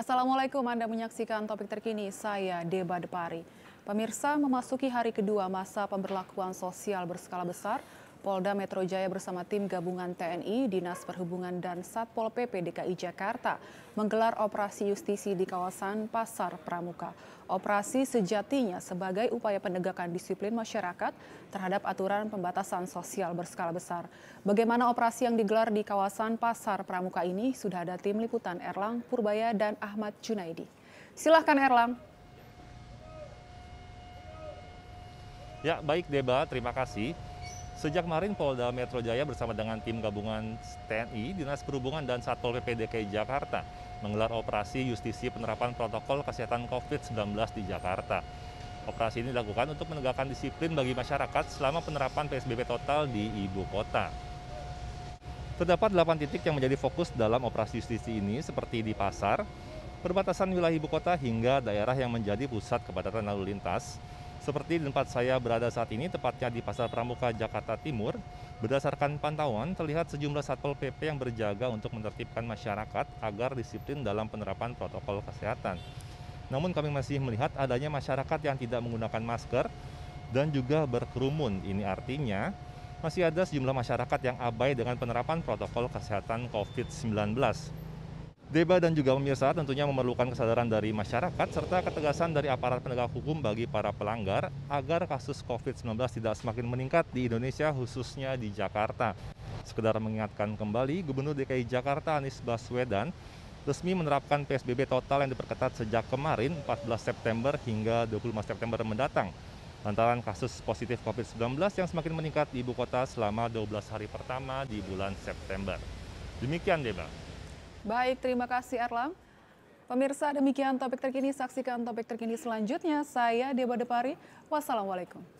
Assalamualaikum, Anda menyaksikan topik terkini saya Deba Depari. Pemirsa memasuki hari kedua masa pemberlakuan sosial berskala besar Polda Metro Jaya bersama tim gabungan TNI, Dinas Perhubungan dan Satpol PP DKI Jakarta menggelar operasi justisi di kawasan Pasar Pramuka. Operasi sejatinya sebagai upaya penegakan disiplin masyarakat terhadap aturan pembatasan sosial berskala besar. Bagaimana operasi yang digelar di kawasan Pasar Pramuka ini? Sudah ada tim liputan Erlang Purbaya dan Ahmad Junaidi. Silahkan Erlang. Ya, baik Deba, terima kasih. Sejak kemarin Polda Metro Jaya bersama dengan tim gabungan TNI, Dinas Perhubungan dan Satpol PP DKI Jakarta menggelar operasi justisi penerapan protokol kesehatan COVID-19 di Jakarta. Operasi ini dilakukan untuk menegakkan disiplin bagi masyarakat selama penerapan PSBB total di ibu kota. Terdapat 8 titik yang menjadi fokus dalam operasi justisi ini seperti di pasar, perbatasan wilayah ibu kota hingga daerah yang menjadi pusat kepadatan lalu lintas, seperti di tempat saya berada saat ini, tepatnya di Pasar Pramuka, Jakarta Timur, berdasarkan pantauan terlihat sejumlah Satpol PP yang berjaga untuk menertibkan masyarakat agar disiplin dalam penerapan protokol kesehatan. Namun kami masih melihat adanya masyarakat yang tidak menggunakan masker dan juga berkerumun. Ini artinya masih ada sejumlah masyarakat yang abai dengan penerapan protokol kesehatan COVID-19. Deba dan juga pemirsa tentunya memerlukan kesadaran dari masyarakat serta ketegasan dari aparat penegak hukum bagi para pelanggar agar kasus COVID-19 tidak semakin meningkat di Indonesia khususnya di Jakarta. Sekedar mengingatkan kembali, Gubernur DKI Jakarta Anies Baswedan resmi menerapkan PSBB total yang diperketat sejak kemarin 14 September hingga 25 September mendatang. Lantaran kasus positif COVID-19 yang semakin meningkat di ibu kota selama 12 hari pertama di bulan September. Demikian Deba. Baik, terima kasih Erlang. Pemirsa, demikian topik terkini. Saksikan topik terkini selanjutnya. Saya Deba Depari. Wassalamualaikum.